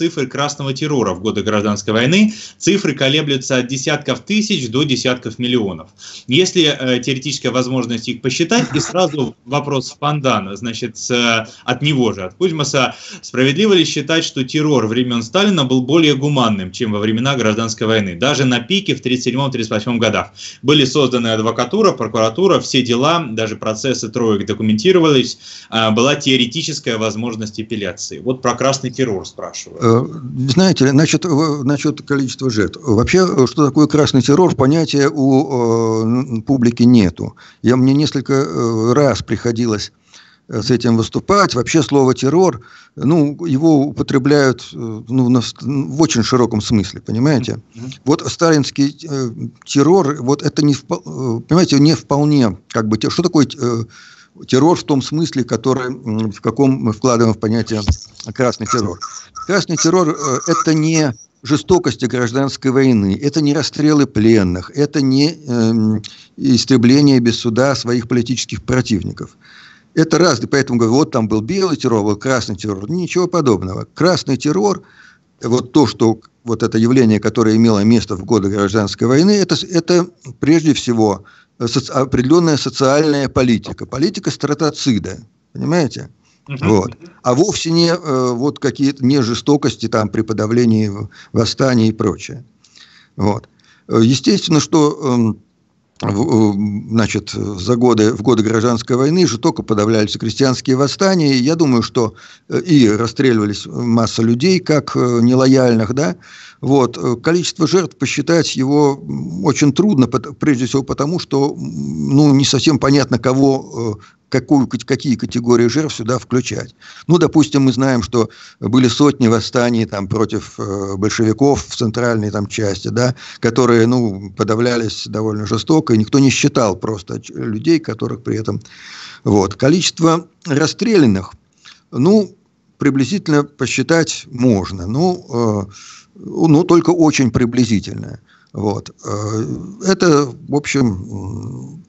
цифры красного террора в годы гражданской войны. Цифры колеблются от десятков тысяч до десятков миллионов. Если э, теоретическая возможность их посчитать, и сразу вопрос в Пандана, значит, с, э, от него же, от Кузьмаса, справедливо ли считать, что террор времен Сталина был более гуманным, чем во времена гражданской войны? Даже на пике в 1937-1938 годах были созданы адвокатура, прокуратура, все дела, даже процессы троек документировались, э, была теоретическая возможность апелляции. Вот про красный террор спрашиваю. Э, знаете, значит, насчет количества жертв. Вообще, э, что такое красный террор, понятия у э, публики нету. Я, мне несколько э, раз приходилось с этим выступать. Вообще слово террор, ну, его употребляют ну, на, в очень широком смысле, понимаете? Mm-hmm. Вот сталинский э, террор, вот это не, понимаете, не вполне, как бы, что такое э, террор в том смысле, который, в каком мы вкладываем в понятие красный террор. Красный террор э, – это не жестокости гражданской войны, это не расстрелы пленных, это не э, истребление без суда своих политических противников. Это разные, поэтому говорю, вот там был белый террор, был красный террор, ничего подобного. Красный террор, вот то, что вот это явление, которое имело место в годы гражданской войны, это, это прежде всего соци определенная социальная политика, политика стратоцида, понимаете? Вот. А вовсе не э, вот какие-то не жестокости там при подавлении восстаний и прочее. Вот. Э, естественно, что э, Э, значит, за годы, в годы гражданской войны жестоко подавлялись крестьянские восстания. Я думаю, что э, и расстреливались масса людей, как э, нелояльных, да. Вот. Количество жертв посчитать его очень трудно, прежде всего потому, что ну, не совсем понятно, кого какую, какие категории жертв сюда включать. Ну, допустим, мы знаем, что были сотни восстаний там, против э, большевиков в центральной там, части, да, которые ну, подавлялись довольно жестоко, и никто не считал просто людей, которых при этом... Вот. Количество расстрелянных, ну, приблизительно посчитать можно, ну, э, ну только очень приблизительно. Вот. Э, это, в общем,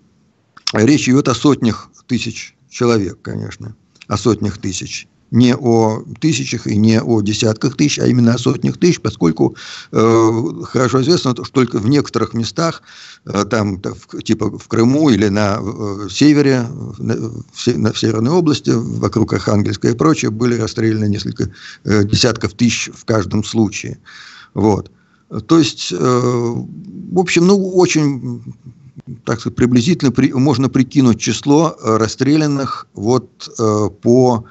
речь идет о сотнях тысяч человек, конечно, о сотнях тысяч не о тысячах и не о десятках тысяч, а именно о сотнях тысяч, поскольку э, хорошо известно, что только в некоторых местах, э, там так, типа в Крыму или на э, севере, на, в, на, в Северной области, вокруг Архангельска и прочее, были расстреляны несколько э, десятков тысяч в каждом случае. Вот. То есть, э, в общем, ну, очень так сказать, приблизительно при, можно прикинуть число э, расстрелянных вот э, по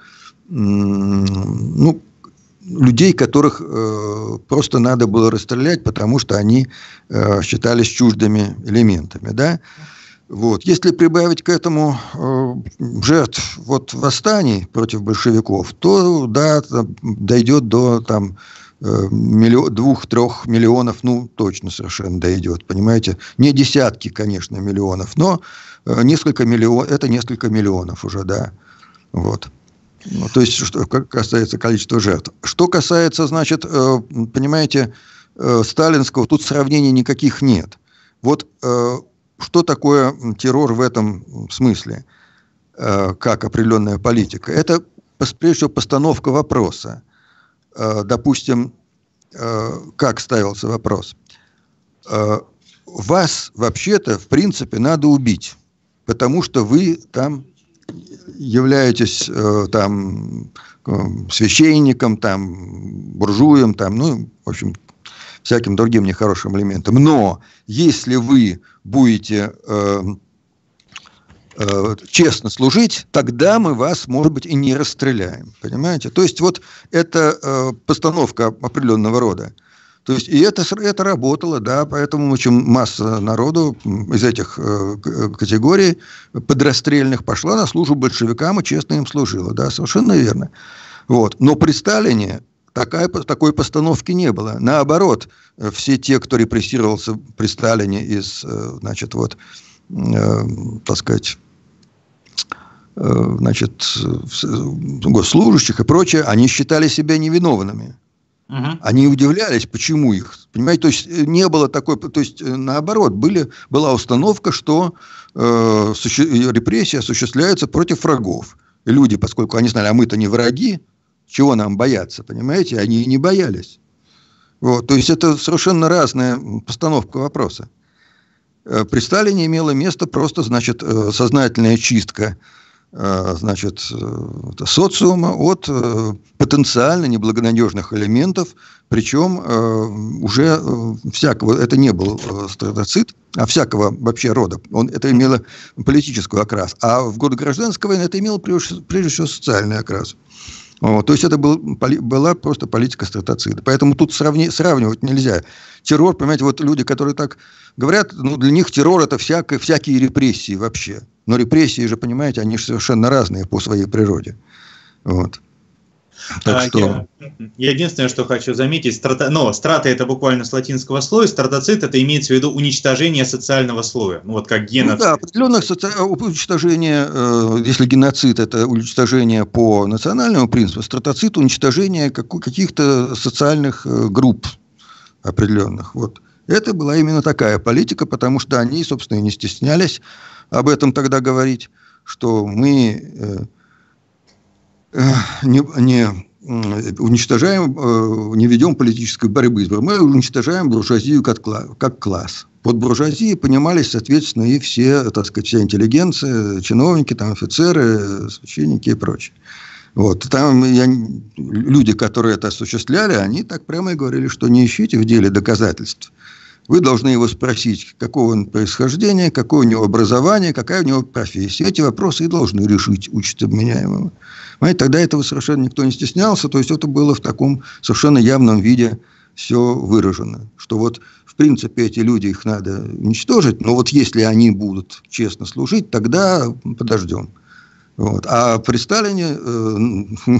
э, ну, людей, которых э, просто надо было расстрелять, потому что они э, считались чуждыми элементами, да. Вот. Если прибавить к этому э, жертв вот, восстаний против большевиков, то да, дойдет до там, двух-трех миллионов, ну, точно совершенно дойдет, понимаете? Не десятки, конечно, миллионов, но э, несколько миллионов, это несколько миллионов уже, да, вот. Ну, то есть, что как касается количества жертв. Что касается, значит, э, понимаете, э, сталинского, тут сравнений никаких нет. Вот что такое террор в этом смысле, как определенная политика? Это, прежде всего, постановка вопроса. Э, допустим, э, как ставился вопрос, э, вас вообще-то, в принципе, надо убить, потому что вы там являетесь там священником, там буржуем, там, ну, в общем, всяким другим нехорошим элементом. Но если вы будете Э, честно служить, тогда мы вас, может быть, и не расстреляем. Понимаете? То есть вот это э, постановка определенного рода. То есть, и это, это работало, да, поэтому очень масса народу из этих э, э категорий подрастрельных пошла на службу большевикам и честно им служила, да, совершенно верно. Вот. Но при Сталине такая, такой постановки не было. Наоборот, все те, кто репрессировался при Сталине из, значит, вот, э, так сказать, Э, значит, э, госслужащих и прочее, они считали себя невиновными. Угу. Они удивлялись, почему их. Понимаете, то есть э, не было такой, то есть наоборот, были, была установка, что э, суще, репрессии осуществляются против врагов. И люди, поскольку они знали, а мы-то не враги, чего нам бояться, понимаете, они и не боялись. Вот, то есть это совершенно разная постановка вопроса. При Сталине имело место просто, значит, сознательная чистка Э, значит, э, социума от э, потенциально неблагонадежных элементов, причем уже всякого, это не был стратоцид, а всякого вообще рода. Он, это имело политическую окрас. А в годы гражданской войны это имело прежде, прежде всего социальный окрас. Вот, то есть это был, была просто политика стратоцида. Поэтому тут сравни, сравнивать нельзя. Террор, понимаете, вот люди, которые так говорят, ну, для них террор – это всякое, всякие репрессии вообще. Но репрессии же, понимаете, они же совершенно разные по своей природе. Вот. Так а, что... я, я единственное, что хочу заметить, страта, но ну, страта это буквально с латинского слоя, стратоцит это имеется в виду уничтожение социального слоя, ну вот как генов. Ну, да, определенных соци... Э, уничтожение, э, если геноцид это уничтожение по национальному принципу, стратоцит уничтожение как... каких-то социальных э, групп определенных. Вот. Это была именно такая политика, потому что они, собственно, и не стеснялись об этом тогда говорить, что мы э, э, не, не уничтожаем, э, не ведем политической борьбы, мы уничтожаем буржуазию как, как класс. Под буржуазией понимались, соответственно, и все, так сказать, вся интеллигенция, чиновники, там, офицеры, священники и прочее. Вот. Там я, люди, которые это осуществляли, они так прямо и говорили, что не ищите в деле доказательств. Вы должны его спросить, какого он происхождения, какое у него образование, какая у него профессия. Эти вопросы и должны решить, учат обменяемого. Понимаете, тогда этого совершенно никто не стеснялся, то есть это было в таком совершенно явном виде все выражено, что вот в принципе эти люди их надо уничтожить, но вот если они будут честно служить, тогда подождем. Вот. А при Сталине,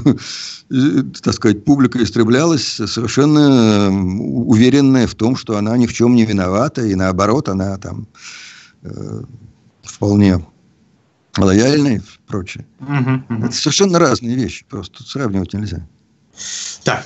э, так сказать, публика истреблялась совершенно э, уверенная в том, что она ни в чем не виновата, и наоборот, она там э, вполне лояльная и прочее. Угу, угу. Это совершенно разные вещи, просто сравнивать нельзя. Так,